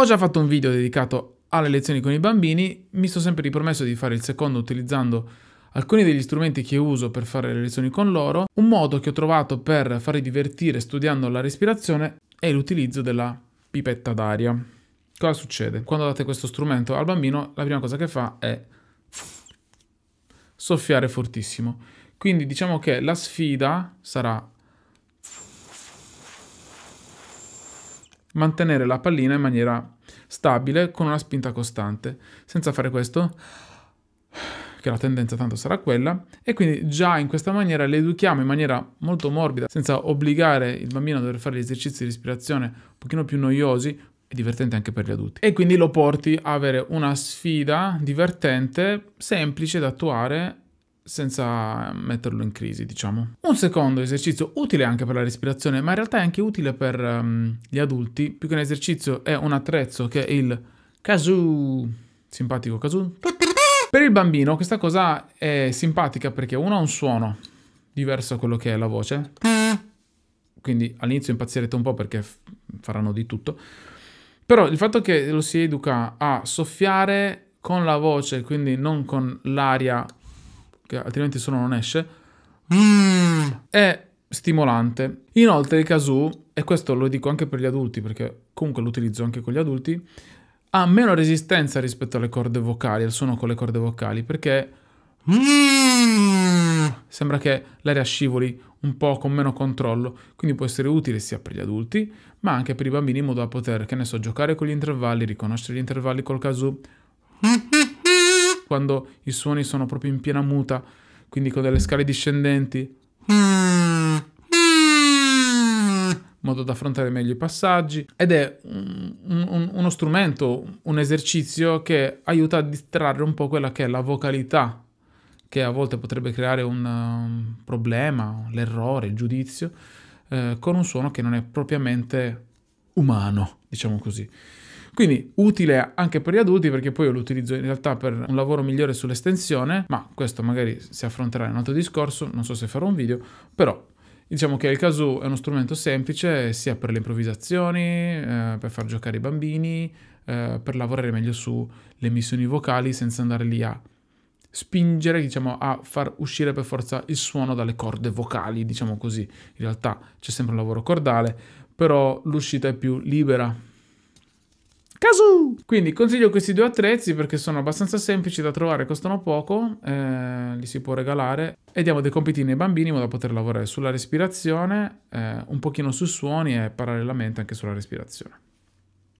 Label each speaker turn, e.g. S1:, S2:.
S1: Ho già fatto un video dedicato alle lezioni con i bambini, mi sto sempre ripromesso di fare il secondo utilizzando alcuni degli strumenti che uso per fare le lezioni con loro. Un modo che ho trovato per farli divertire studiando la respirazione è l'utilizzo della pipetta d'aria. Cosa succede? Quando date questo strumento al bambino, la prima cosa che fa è soffiare fortissimo. Quindi diciamo che la sfida sarà mantenere la pallina in maniera stabile con una spinta costante. Senza fare questo, che la tendenza tanto sarà quella, e quindi già in questa maniera le educhiamo in maniera molto morbida, senza obbligare il bambino a dover fare gli esercizi di respirazione un pochino più noiosi, e divertente anche per gli adulti. E quindi lo porti a avere una sfida divertente, semplice da attuare senza metterlo in crisi, diciamo. Un secondo esercizio utile anche per la respirazione, ma in realtà è anche utile per um, gli adulti, più che un esercizio è un attrezzo che è il kazoo, simpatico kazoo. Per il bambino questa cosa è simpatica perché uno ha un suono diverso da quello che è la voce, quindi all'inizio impazzirete un po' perché faranno di tutto, però il fatto che lo si educa a soffiare con la voce, quindi non con l'aria che altrimenti il suono non esce, mm. è stimolante. Inoltre il casù, e questo lo dico anche per gli adulti, perché comunque lo utilizzo anche con gli adulti, ha meno resistenza rispetto alle corde vocali, al suono con le corde vocali, perché mm. sembra che l'aria scivoli un po' con meno controllo, quindi può essere utile sia per gli adulti, ma anche per i bambini in modo da poter, che ne so, giocare con gli intervalli, riconoscere gli intervalli col casù, quando i suoni sono proprio in piena muta, quindi con delle scale discendenti, in modo da affrontare meglio i passaggi, ed è un, un, uno strumento, un esercizio che aiuta a distrarre un po' quella che è la vocalità, che a volte potrebbe creare un, un um, problema, l'errore, il giudizio, eh, con un suono che non è propriamente umano, diciamo così. Quindi utile anche per gli adulti perché poi io lo utilizzo in realtà per un lavoro migliore sull'estensione, ma questo magari si affronterà in un altro discorso, non so se farò un video, però Diciamo che il caso è uno strumento semplice sia per le improvvisazioni, eh, per far giocare i bambini, eh, per lavorare meglio sulle missioni vocali senza andare lì a spingere, diciamo, a far uscire per forza il suono dalle corde vocali, diciamo così. In realtà c'è sempre un lavoro cordale, però l'uscita è più libera, Casu! Quindi consiglio questi due attrezzi perché sono abbastanza semplici da trovare, costano poco, eh, li si può regalare e diamo dei compiti ai bambini in modo da poter lavorare sulla respirazione, eh, un pochino sui suoni e parallelamente anche sulla respirazione.